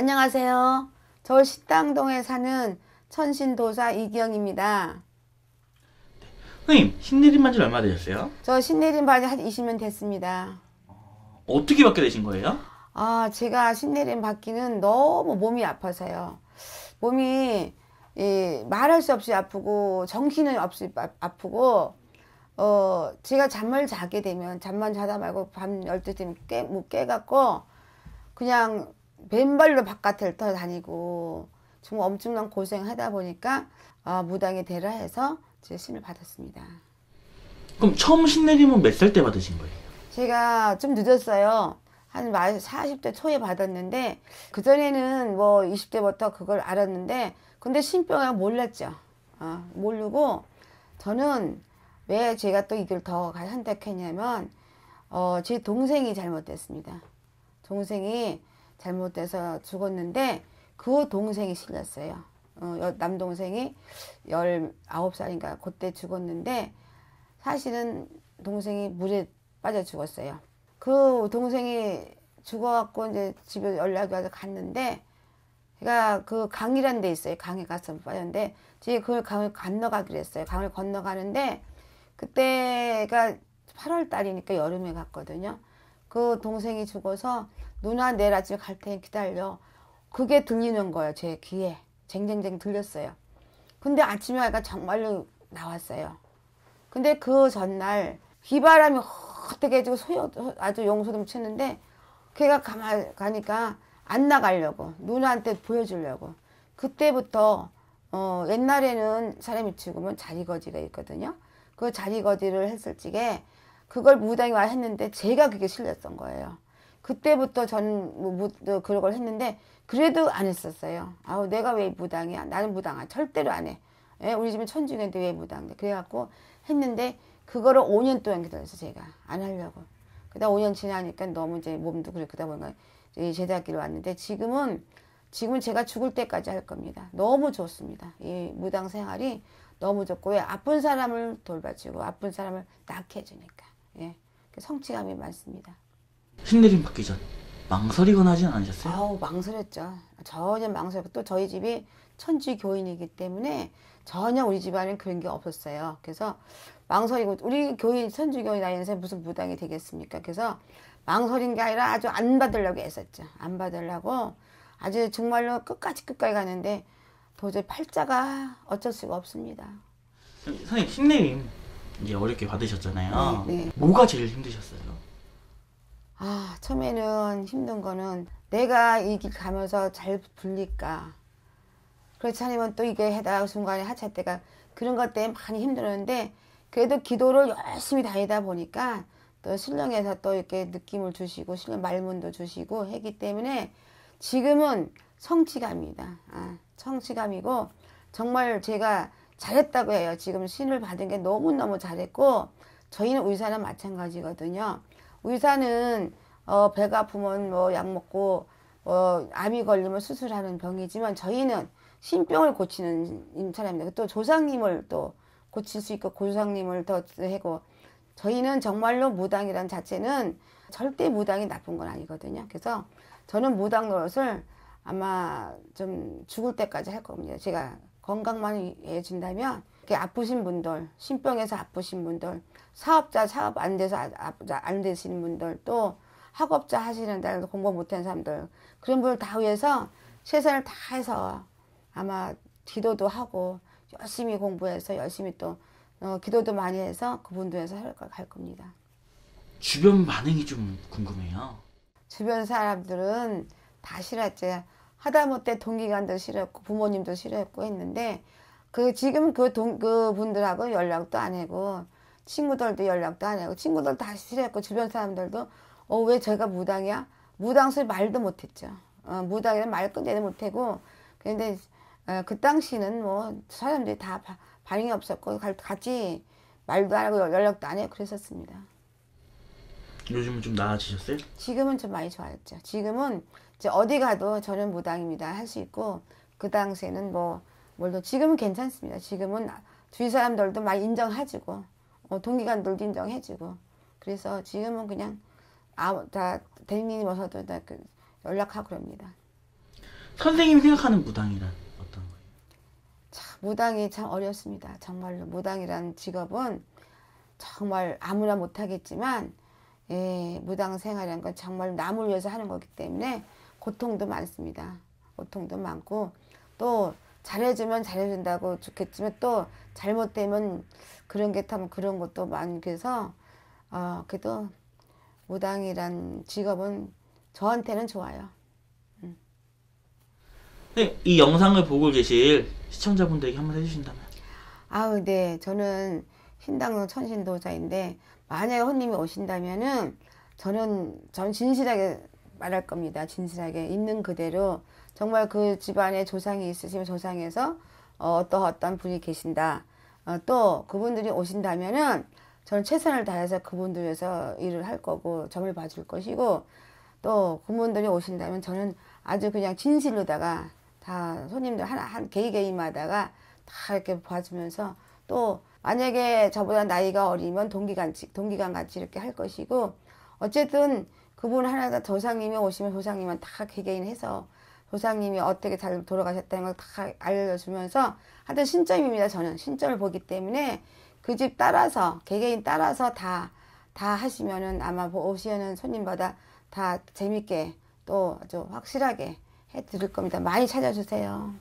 안녕하세요. 저 식당동에 사는 천신도사 이기입니다 선생님, 신내림 반지 얼마 되셨어요? 저 신내림 반지 한 20년 됐습니다. 어, 어떻게 받게 되신 거예요? 아, 제가 신내림 받기는 너무 몸이 아파서요. 몸이 예, 말할 수 없이 아프고 정신은 없이 아, 아프고 어, 제가 잠을 자게 되면 잠만 자다 말고 밤 열두 시면 깨, 못 깨갖고 그냥 맨발로 바깥을 떠다니고 정말 엄청난 고생하다 보니까 어, 아, 무당의 대라 해서 제 신을 받았습니다. 그럼 처음 신내림은 몇 살 때 받으신 거예요? 제가 좀 늦었어요. 한 40대 초에 받았는데 그전에는 뭐 20대부터 그걸 알았는데 근데 신병은 몰랐죠. 어, 모르고 저는 왜 제가 또 이걸 더 선택했냐면 어, 제 동생이 잘못됐습니다. 동생이 잘못돼서 죽었는데 그 동생이 실렸어요. 어, 남동생이 19살인가 그때 죽었는데 사실은 동생이 물에 빠져 죽었어요. 그 동생이 죽어갖고 이제 집에 연락이 와서 갔는데 제가 그 강이란 데 있어요. 강에 가서 빠졌는데 제가 그 강을 건너가기로 했어요. 강을 건너가는데 그때가 8월 달이니까 여름에 갔거든요. 그 동생이 죽어서 누나 내일 아침에 갈 테니 기다려. 그게 들리는 거예요. 제 귀에. 쟁쟁쟁 들렸어요. 근데 아침에 아이가 정말로 나왔어요. 근데 그 전날 비바람이 어떻게 해주고 소요, 아주 용소름 치는데 걔가 가만 가니까 안 나가려고 누나한테 보여주려고 그때부터 어, 옛날에는 사람이 죽으면 자리거지가 있거든요. 그 자리거지를 했을 적에 그걸 무당이 와 했는데 제가 그게 실렸던 거예요. 그때부터 전 뭐, 뭐, 그런 걸 했는데 그래도 안 했었어요. 아우 내가 왜 무당이야? 나는 무당아 절대로 안 해. 예? 우리 집은 천주교인데 왜 무당돼? 그래갖고 했는데 그거를 5년 동안 기다렸어 제가 안 하려고. 그다 5년 지나니까 너무 이제 몸도 그렇 그다 보니까 제대학기로 왔는데 지금은 지금은 제가 죽을 때까지 할 겁니다. 너무 좋습니다. 이 무당 생활이 너무 좋고 왜 아픈 사람을 돌봐주고 아픈 사람을 낫게 해주니까 예. 그 성취감이 많습니다. 신내림 받기 전 망설이거나 하진 않으셨어요? 아우 망설였죠. 전혀 망설였고 또 저희 집이 천지 교인이기 때문에 전혀 우리 집안엔 그런 게 없었어요. 그래서 망설이고 우리 교인 천지 교인 아니면서 무슨 무당이 되겠습니까? 그래서 망설인 게 아니라 아주 안 받으려고 했었죠. 안 받으려고 아주 정말로 끝까지 끝까지 가는데 도저히 팔자가 어쩔 수가 없습니다. 선생님 신내림 이제 어렵게 받으셨잖아요. 네, 네. 뭐가 제일 힘드셨어요? 아, 처음에는 힘든 거는 내가 이 길 가면서 잘 불릴까. 그렇지 않으면 또 이게 해다 순간에 하차할 때가 그런 것 때문에 많이 힘들었는데 그래도 기도를 열심히 다니다 보니까 또 신령에서 또 이렇게 느낌을 주시고 신령 말문도 주시고 했기 때문에 지금은 성취감이다 아, 성취감이고 정말 제가 잘했다고 해요. 지금 신을 받은 게 너무너무 잘했고 저희는 의사나 마찬가지거든요. 의사는 어, 배가 아프면 뭐약 먹고 어, 암이 걸리면 수술하는 병이지만 저희는 신병을 고치는 사람입니다. 또 조상님을 또 고칠 수 있고 고조상님을 더해고 저희는 정말로 무당이란 자체는 절대 무당이 나쁜 건 아니거든요. 그래서 저는 무당 노릇을 아마 좀 죽을 때까지 할 겁니다. 제가 건강만 해준다면 아프신 분들, 신병에서 아프신 분들, 사업자 사업 안 돼서 아, 안 되시는 분들, 또 학업자 하시는데 공부 못한 사람들 그런 분들 다 위해서 최선을 다해서 아마 기도도 하고 열심히 공부해서 열심히 또 어, 기도도 많이 해서 그분들에서 할 겁니다. 주변 반응이 좀 궁금해요. 주변 사람들은 다 싫었지. 하다못해 동기간도 싫었고 부모님도 싫었고 했는데 그 지금 그동그 그 분들하고 연락도 안 하고 친구들도 연락도 안 하고 친구들 다 싫어했고 주변 사람들도 어 왜 제가 무당이야? 무당술 말도 못했죠. 어, 무당이란 말 끝내도 못하고 근데 어, 그 당시는 뭐 사람들이 다 바, 반응이 없었고 같이 말도 안 하고 연락도 안 해요. 그랬었습니다. 요즘은 좀 나아지셨어요? 지금은 좀 많이 좋아졌죠. 지금은 이제 어디 가도 저는 무당입니다 할 수 있고 그 당시에는 뭐 물론 지금은 괜찮습니다. 지금은 주위 사람들도 막 인정해주고 어, 동기관들도 인정해주고 그래서 지금은 그냥 아 다 대리님 와서도 다그 연락하고 그럽니다. 선생님 생각하는 무당이란 어떤 거예요? 참, 무당이 참 어렵습니다. 정말로 무당이란 직업은 정말 아무나 못하겠지만 예, 무당 생활이란 건 정말 남을 위해서 하는 거기 때문에 고통도 많습니다. 고통도 많고 또 잘해주면 잘해준다고 좋겠지만 또 잘못되면 그런 게 타면 그런 것도 많게서 어, 그래도 무당이란 직업은 저한테는 좋아요. 음. 네, 이 영상을 보고 계실 시청자분들에게 한번 해주신다면? 아우, 네. 저는 신당은 천신도자인데 만약에 혼님이 오신다면은 저는 전 진실하게 말할 겁니다. 진실하게 있는 그대로 정말 그 집안에 조상이 있으시면 조상에서 어, 떠 어떤 분이 계신다. 어, 또 그분들이 오신다면은 저는 최선을 다해서 그분들위해서 일을 할 거고 점을 봐줄 것이고 또 그분들이 오신다면 저는 아주 그냥 진실로다가 다 손님들 하나 한 개이 개이마다가 다 이렇게 봐주면서 또 만약에 저보다 나이가 어리면 동기간 동기간 같이 이렇게 할 것이고 어쨌든 그분 하나가 조상님이 오시면 조상님은다 개개인해서 조상님이 어떻게 잘 돌아가셨다는 걸 다 알려주면서 하여튼 신점입니다. 저는 신점을 보기 때문에 그 집 따라서 개개인 따라서 다 다 하시면은 아마 오시는 손님마다 다 재밌게 또 아주 확실하게 해드릴 겁니다. 많이 찾아주세요.